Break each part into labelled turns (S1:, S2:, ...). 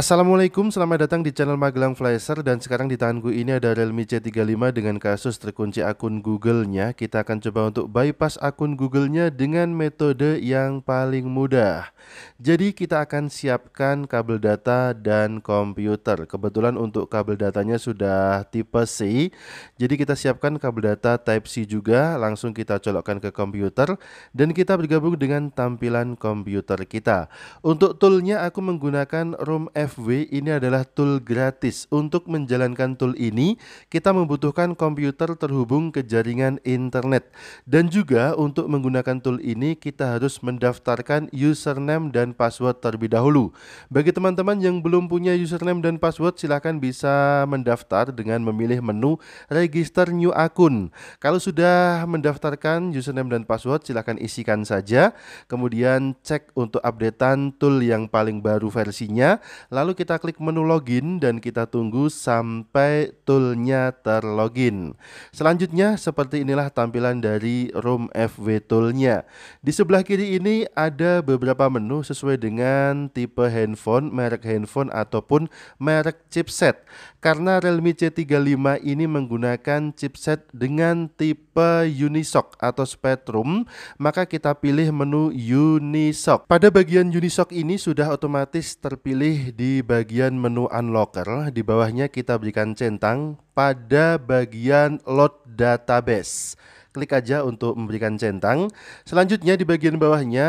S1: Assalamualaikum, selamat datang di channel Magelang Flasher dan sekarang di tanganku ini ada Realme C35 dengan kasus terkunci akun Google-nya. Kita akan coba untuk bypass akun Google-nya dengan metode yang paling mudah. Jadi kita akan siapkan kabel data dan komputer. Kebetulan untuk kabel datanya sudah tipe C. Jadi kita siapkan kabel data type C juga, langsung kita colokkan ke komputer dan kita bergabung dengan tampilan komputer kita. Untuk toolnya aku menggunakan Room F FW ini adalah tool gratis. Untuk menjalankan tool ini, kita membutuhkan komputer terhubung ke jaringan internet. Dan juga untuk menggunakan tool ini, kita harus mendaftarkan username dan password terlebih dahulu. Bagi teman-teman yang belum punya username dan password, silahkan bisa mendaftar dengan memilih menu Register New Akun. Kalau sudah mendaftarkan username dan password, silahkan isikan saja. Kemudian cek untuk updatean tool yang paling baru versinya, Lalu kita klik menu login dan kita tunggu sampai toolnya terlogin. Selanjutnya seperti inilah tampilan dari Room FW toolnya. Di sebelah kiri ini ada beberapa menu sesuai dengan tipe handphone, merek handphone ataupun merek chipset. Karena Realme C35 ini menggunakan chipset dengan tipe Unisoc atau Spectrum, maka kita pilih menu Unisoc. Pada bagian Unisoc ini sudah otomatis terpilih di bagian menu unlocker, di bawahnya kita berikan centang pada bagian load database. Klik aja untuk memberikan centang. Selanjutnya di bagian bawahnya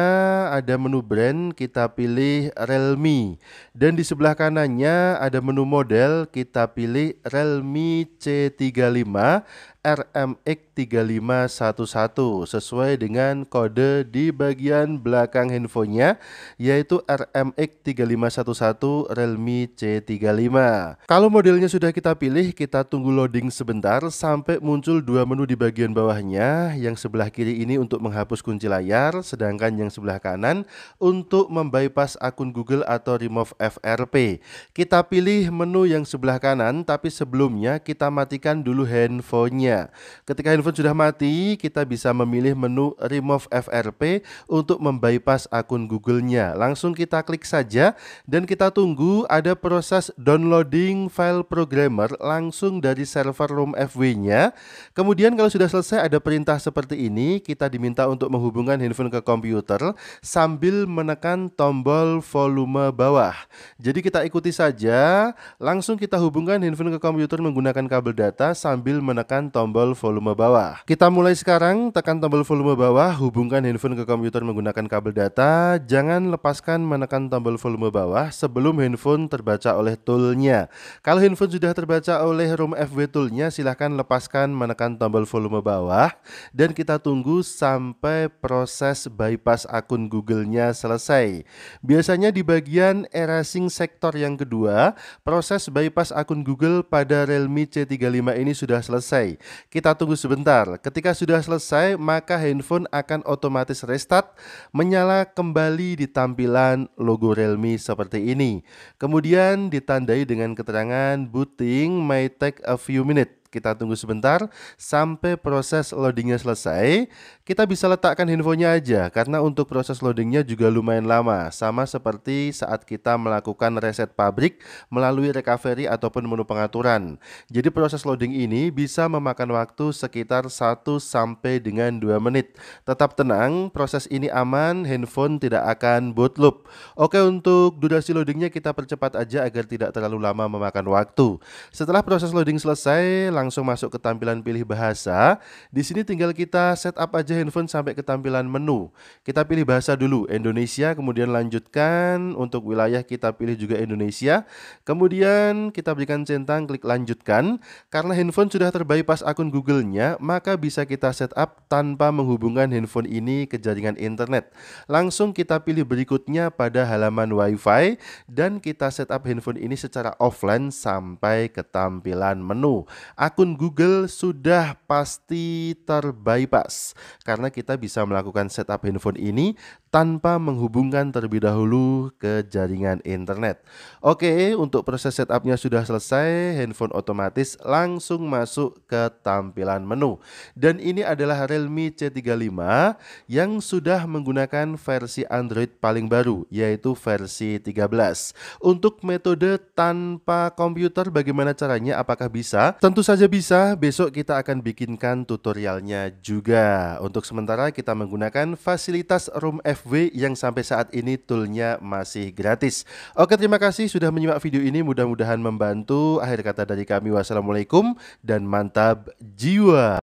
S1: ada menu brand, kita pilih Realme. Dan di sebelah kanannya ada menu model, kita pilih Realme C35 RMX3511 sesuai dengan kode di bagian belakang handphonenya yaitu RMX3511 Realme C35. Kalau modelnya sudah kita pilih, kita tunggu loading sebentar sampai muncul dua menu di bagian bawahnya. Yang sebelah kiri ini untuk menghapus kunci layar, sedangkan yang sebelah kanan untuk membypass akun Google atau remove FRP. Kita pilih menu yang sebelah kanan, tapi sebelumnya kita matikan dulu handphonenya lainnya. Ketika handphone sudah mati, kita bisa memilih menu remove FRP untuk membypass akun Google-nya. Langsung kita klik saja dan kita tunggu ada proses downloading file programmer langsung dari server room FW-nya. Kemudian kalau sudah selesai ada perintah seperti ini, kita diminta untuk menghubungkan handphone ke komputer sambil menekan tombol volume bawah. Jadi kita ikuti saja, langsung kita hubungkan handphone ke komputer menggunakan kabel data sambil menekan tombol tombol volume bawah. Kita mulai sekarang, tekan tombol volume bawah, hubungkan handphone ke komputer menggunakan kabel data. Jangan lepaskan menekan tombol volume bawah sebelum handphone terbaca oleh toolnya. Kalau handphone sudah terbaca oleh room FW toolnya, silahkan lepaskan menekan tombol volume bawah. Dan kita tunggu sampai proses bypass akun Google-nya selesai. Biasanya di bagian erasing sektor yang kedua, proses bypass akun Google pada Realme C35 ini sudah selesai. Kita tunggu sebentar. Ketika sudah selesai, maka handphone akan otomatis restart, menyala kembali di tampilan logo Realme seperti ini. Kemudian ditandai dengan keterangan booting may take a few minutes. Kita tunggu sebentar sampai proses loadingnya selesai. Kita bisa letakkan handphonenya aja karena untuk proses loadingnya juga lumayan lama. Sama seperti saat kita melakukan reset pabrik melalui recovery ataupun menu pengaturan. Jadi proses loading ini bisa memakan waktu sekitar 1 sampai dengan 2 menit. Tetap tenang, proses ini aman, handphone tidak akan boot loop. Oke untuk durasi loadingnya kita percepat aja agar tidak terlalu lama memakan waktu. Setelah proses loading selesai, langsung masuk ke tampilan pilih bahasa. Di sini tinggal kita setup aja handphone sampai ke tampilan menu. Kita pilih bahasa dulu, Indonesia, kemudian lanjutkan untuk wilayah kita pilih juga Indonesia. Kemudian kita berikan centang, klik lanjutkan. Karena handphone sudah terbypass akun Google-nya, maka bisa kita setup tanpa menghubungkan handphone ini ke jaringan internet. Langsung kita pilih berikutnya pada halaman WiFi dan kita setup handphone ini secara offline sampai ke tampilan menu akun Google sudah pasti terbypass karena kita bisa melakukan setup handphone ini tanpa menghubungkan terlebih dahulu ke jaringan internet. Oke, untuk proses setupnya sudah selesai, handphone otomatis langsung masuk ke tampilan menu. Dan ini adalah Realme C35 yang sudah menggunakan versi Android paling baru, yaitu versi 13. Untuk metode tanpa komputer bagaimana caranya? Apakah bisa? Tentu saja saja bisa, besok kita akan bikinkan tutorialnya juga. Untuk sementara kita menggunakan fasilitas Room FW yang sampai saat ini toolnya masih gratis. Oke, terima kasih sudah menyimak video ini. Mudah-mudahan membantu. Akhir kata dari kami, wassalamualaikum dan mantap jiwa.